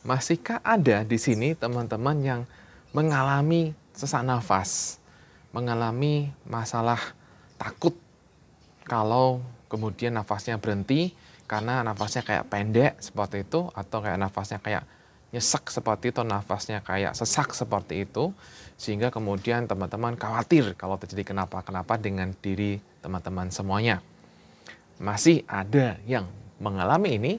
masihkah ada di sini teman-teman yang mengalami sesak nafas, mengalami masalah takut kalau kemudian nafasnya berhenti karena nafasnya kayak pendek seperti itu atau kayak nafasnya kayak nyesek seperti itu, nafasnya kayak sesak seperti itu sehingga kemudian teman-teman khawatir kalau terjadi kenapa-kenapa dengan diri teman-teman semuanya. Masih ada yang mengalami ini.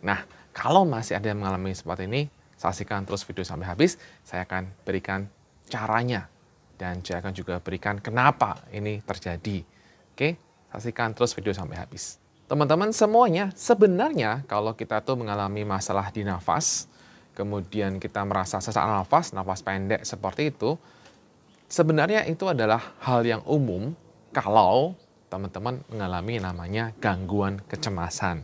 Nah, kalau masih ada yang mengalami seperti ini, saksikan terus video sampai habis. Saya akan berikan caranya dan saya akan juga berikan kenapa ini terjadi. Oke, saksikan terus video sampai habis. Teman-teman semuanya, sebenarnya kalau kita tuh mengalami masalah di nafas, kemudian kita merasa sesak nafas, nafas pendek seperti itu, sebenarnya itu adalah hal yang umum kalau teman-teman mengalami namanya gangguan kecemasan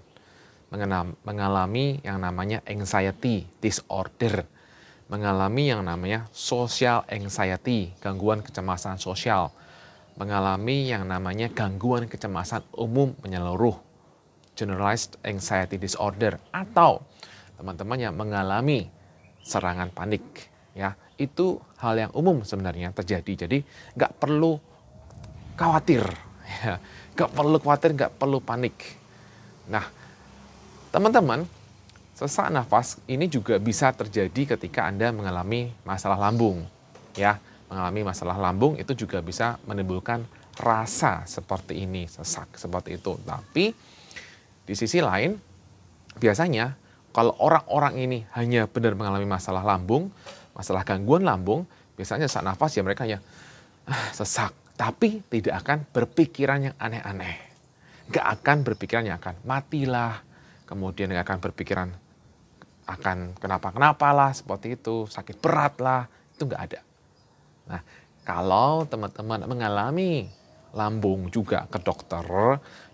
mengalami yang namanya anxiety disorder, mengalami yang namanya social anxiety, gangguan kecemasan sosial, mengalami yang namanya gangguan kecemasan umum menyeluruh, generalized anxiety disorder, atau teman-teman yang mengalami serangan panik. Ya, itu hal yang umum sebenarnya terjadi. Jadi nggak perlu khawatir, ya. nggak perlu khawatir, nggak perlu panik. Nah, Teman-teman, sesak nafas ini juga bisa terjadi ketika Anda mengalami masalah lambung. Ya, mengalami masalah lambung itu juga bisa menimbulkan rasa seperti ini, sesak seperti itu. Tapi di sisi lain, biasanya kalau orang-orang ini hanya benar mengalami masalah lambung, masalah gangguan lambung, biasanya sesak nafas ya mereka hanya ah, sesak, tapi tidak akan berpikiran yang aneh-aneh. Gak akan berpikiran yang akan matilah, kemudian akan berpikiran akan kenapa-kenapa lah seperti itu, sakit berat lah, itu nggak ada. Nah, kalau teman-teman mengalami lambung juga ke dokter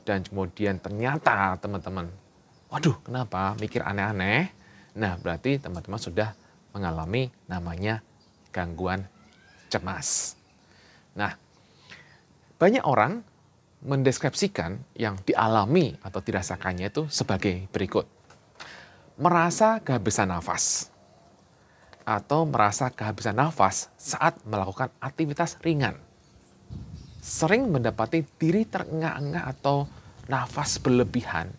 dan kemudian ternyata teman-teman, waduh kenapa mikir aneh-aneh, nah berarti teman-teman sudah mengalami namanya gangguan cemas. Nah, banyak orang mendeskripsikan yang dialami atau dirasakannya itu sebagai berikut. Merasa kehabisan nafas atau merasa kehabisan nafas saat melakukan aktivitas ringan. Sering mendapati diri terengah-engah atau nafas berlebihan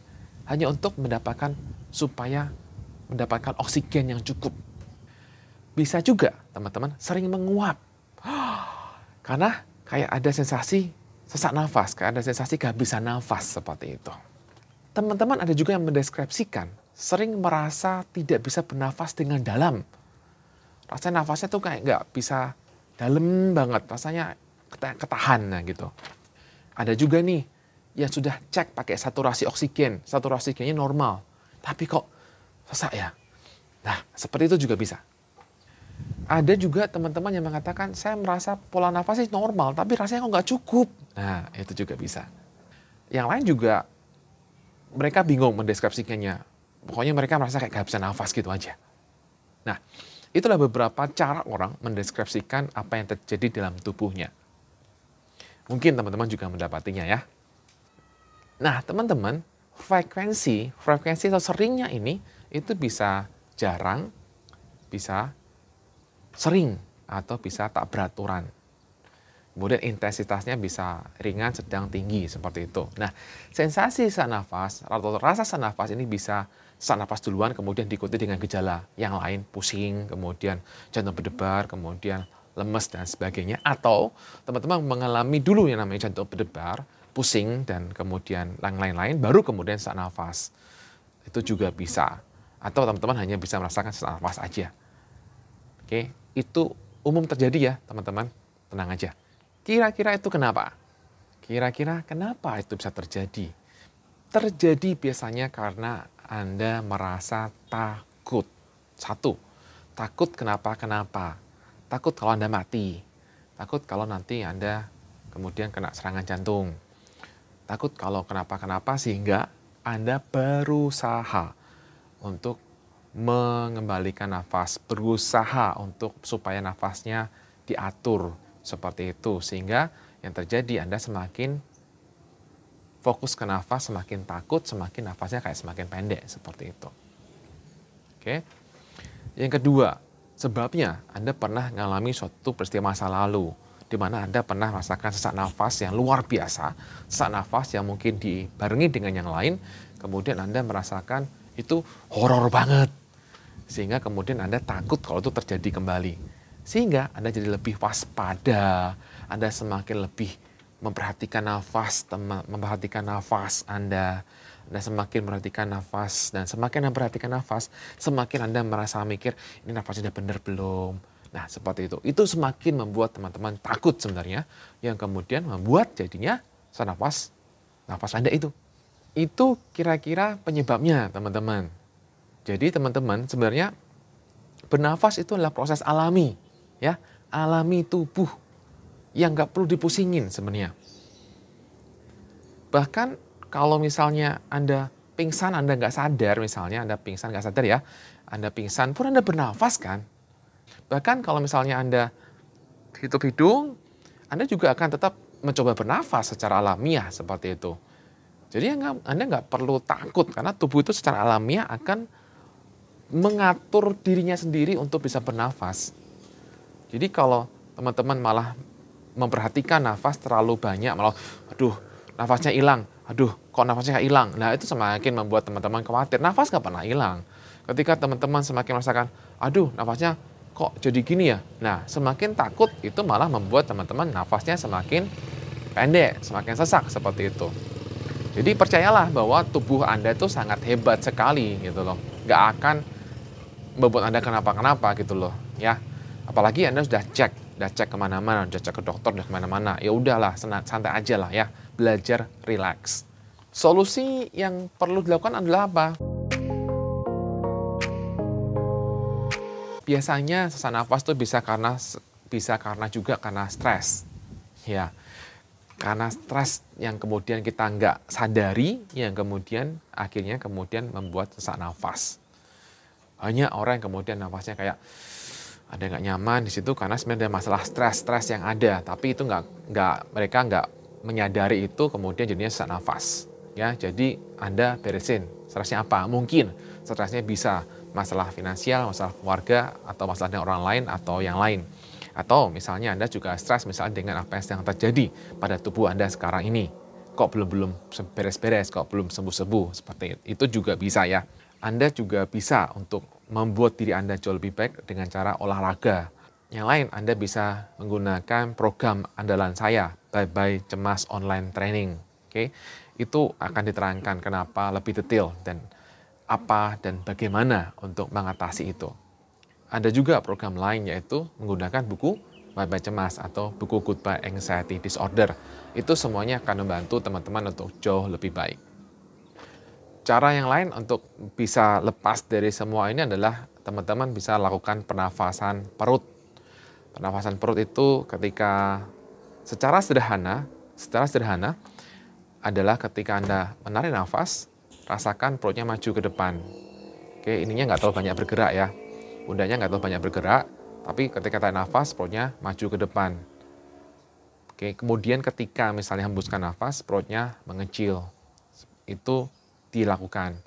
hanya untuk mendapatkan supaya mendapatkan oksigen yang cukup. Bisa juga teman-teman sering menguap. Karena kayak ada sensasi sesak nafas, kan? ada sensasi kehabisan nafas seperti itu. Teman-teman ada juga yang mendeskripsikan sering merasa tidak bisa bernafas dengan dalam. Rasanya nafasnya tuh kayak nggak bisa dalam banget, rasanya ketahan nah, gitu. Ada juga nih yang sudah cek pakai saturasi oksigen, saturasi oksigennya normal, tapi kok sesak ya. Nah, seperti itu juga bisa ada juga teman-teman yang mengatakan saya merasa pola nafasnya normal tapi rasanya kok nggak cukup. Nah itu juga bisa. Yang lain juga mereka bingung mendeskripsikannya. Pokoknya mereka merasa kayak kehabisan nafas gitu aja. Nah itulah beberapa cara orang mendeskripsikan apa yang terjadi dalam tubuhnya. Mungkin teman-teman juga mendapatinya ya. Nah teman-teman frekuensi frekuensi atau seringnya ini itu bisa jarang, bisa sering atau bisa tak beraturan. Kemudian intensitasnya bisa ringan, sedang, tinggi seperti itu. Nah, sensasi sesak nafas atau rasa sesak nafas ini bisa sesak nafas duluan kemudian diikuti dengan gejala yang lain, pusing, kemudian jantung berdebar, kemudian lemes dan sebagainya. Atau teman-teman mengalami dulu yang namanya jantung berdebar, pusing dan kemudian lain-lain, baru kemudian sesak nafas. Itu juga bisa. Atau teman-teman hanya bisa merasakan sesak nafas aja. Oke, itu umum terjadi ya teman-teman. Tenang aja. Kira-kira itu kenapa? Kira-kira kenapa itu bisa terjadi? Terjadi biasanya karena Anda merasa takut. Satu, takut kenapa-kenapa. Takut kalau Anda mati. Takut kalau nanti Anda kemudian kena serangan jantung. Takut kalau kenapa-kenapa sehingga Anda berusaha untuk mengembalikan nafas, berusaha untuk supaya nafasnya diatur seperti itu sehingga yang terjadi Anda semakin fokus ke nafas, semakin takut, semakin nafasnya kayak semakin pendek seperti itu. Oke. Yang kedua, sebabnya Anda pernah mengalami suatu peristiwa masa lalu di mana Anda pernah merasakan sesak nafas yang luar biasa, sesak nafas yang mungkin dibarengi dengan yang lain, kemudian Anda merasakan itu horor banget sehingga kemudian Anda takut kalau itu terjadi kembali. Sehingga Anda jadi lebih waspada, Anda semakin lebih memperhatikan nafas, memperhatikan nafas Anda, Anda semakin memperhatikan nafas, dan semakin Anda memperhatikan nafas, semakin Anda merasa mikir, ini nafasnya sudah benar belum? Nah, seperti itu. Itu semakin membuat teman-teman takut sebenarnya, yang kemudian membuat jadinya senafas, nafas Anda itu. Itu kira-kira penyebabnya, teman-teman. Jadi teman-teman sebenarnya bernafas itu adalah proses alami ya alami tubuh yang nggak perlu dipusingin sebenarnya. Bahkan kalau misalnya Anda pingsan, Anda nggak sadar misalnya, Anda pingsan nggak sadar ya, Anda pingsan pun Anda bernafas kan. Bahkan kalau misalnya Anda hidup hidung, Anda juga akan tetap mencoba bernafas secara alamiah seperti itu. Jadi Anda nggak perlu takut karena tubuh itu secara alamiah akan mengatur dirinya sendiri untuk bisa bernafas. Jadi kalau teman-teman malah memperhatikan nafas terlalu banyak, malah aduh nafasnya hilang, aduh kok nafasnya hilang. Nah itu semakin membuat teman-teman khawatir, nafas nggak pernah hilang. Ketika teman-teman semakin merasakan, aduh nafasnya kok jadi gini ya. Nah semakin takut itu malah membuat teman-teman nafasnya semakin pendek, semakin sesak seperti itu. Jadi percayalah bahwa tubuh Anda itu sangat hebat sekali gitu loh. Nggak akan membuat Anda kenapa-kenapa gitu loh, ya. Apalagi Anda sudah cek, sudah cek kemana-mana, sudah cek ke dokter, sudah kemana-mana. Ya udahlah, santai aja lah ya. Belajar relax. Solusi yang perlu dilakukan adalah apa? Biasanya sesak nafas tuh bisa karena bisa karena juga karena stres. Ya. Karena stres yang kemudian kita nggak sadari, yang kemudian akhirnya kemudian membuat sesak nafas. Banyak orang yang kemudian nafasnya kayak ada nggak nyaman di situ karena sebenarnya ada masalah stres-stres yang ada, tapi itu nggak nggak mereka nggak menyadari itu kemudian jadinya sesak nafas. Ya, jadi Anda beresin stresnya apa? Mungkin stresnya bisa masalah finansial, masalah keluarga, atau masalah dengan orang lain atau yang lain. Atau misalnya Anda juga stres misalnya dengan apa yang sedang terjadi pada tubuh Anda sekarang ini. Kok belum-belum beres-beres, kok belum sembuh-sembuh, seperti itu, itu juga bisa ya. Anda juga bisa untuk membuat diri Anda jauh lebih baik dengan cara olahraga. Yang lain, Anda bisa menggunakan program andalan saya, Bye Bye Cemas Online Training. Oke, okay? itu akan diterangkan kenapa lebih detail dan apa dan bagaimana untuk mengatasi itu. Ada juga program lain yaitu menggunakan buku Bye Bye Cemas atau buku Goodbye Anxiety Disorder. Itu semuanya akan membantu teman-teman untuk jauh lebih baik cara yang lain untuk bisa lepas dari semua ini adalah teman-teman bisa lakukan pernafasan perut. Pernafasan perut itu ketika secara sederhana, secara sederhana adalah ketika Anda menarik nafas, rasakan perutnya maju ke depan. Oke, ininya nggak terlalu banyak bergerak ya. Bundanya nggak terlalu banyak bergerak, tapi ketika tarik nafas, perutnya maju ke depan. Oke, kemudian ketika misalnya hembuskan nafas, perutnya mengecil. Itu dilakukan.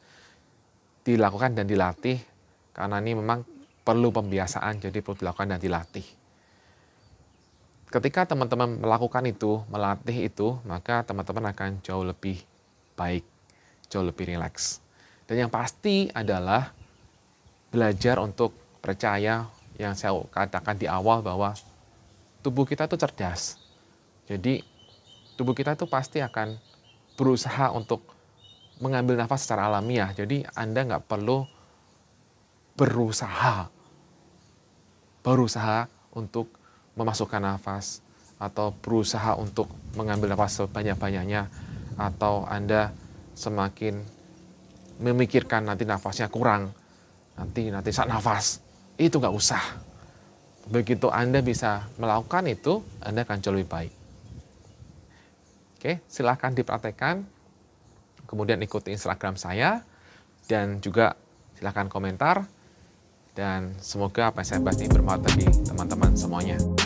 Dilakukan dan dilatih karena ini memang perlu pembiasaan jadi perlu dilakukan dan dilatih. Ketika teman-teman melakukan itu, melatih itu, maka teman-teman akan jauh lebih baik, jauh lebih rileks. Dan yang pasti adalah belajar untuk percaya yang saya katakan di awal bahwa tubuh kita tuh cerdas. Jadi tubuh kita tuh pasti akan berusaha untuk mengambil nafas secara alamiah. Ya. Jadi Anda nggak perlu berusaha, berusaha untuk memasukkan nafas atau berusaha untuk mengambil nafas sebanyak-banyaknya atau Anda semakin memikirkan nanti nafasnya kurang, nanti nanti saat nafas itu nggak usah. Begitu Anda bisa melakukan itu, Anda akan jauh lebih baik. Oke, silahkan dipraktekkan Kemudian ikuti Instagram saya dan juga silahkan komentar. Dan semoga apa yang saya bahas ini bermanfaat bagi teman-teman semuanya.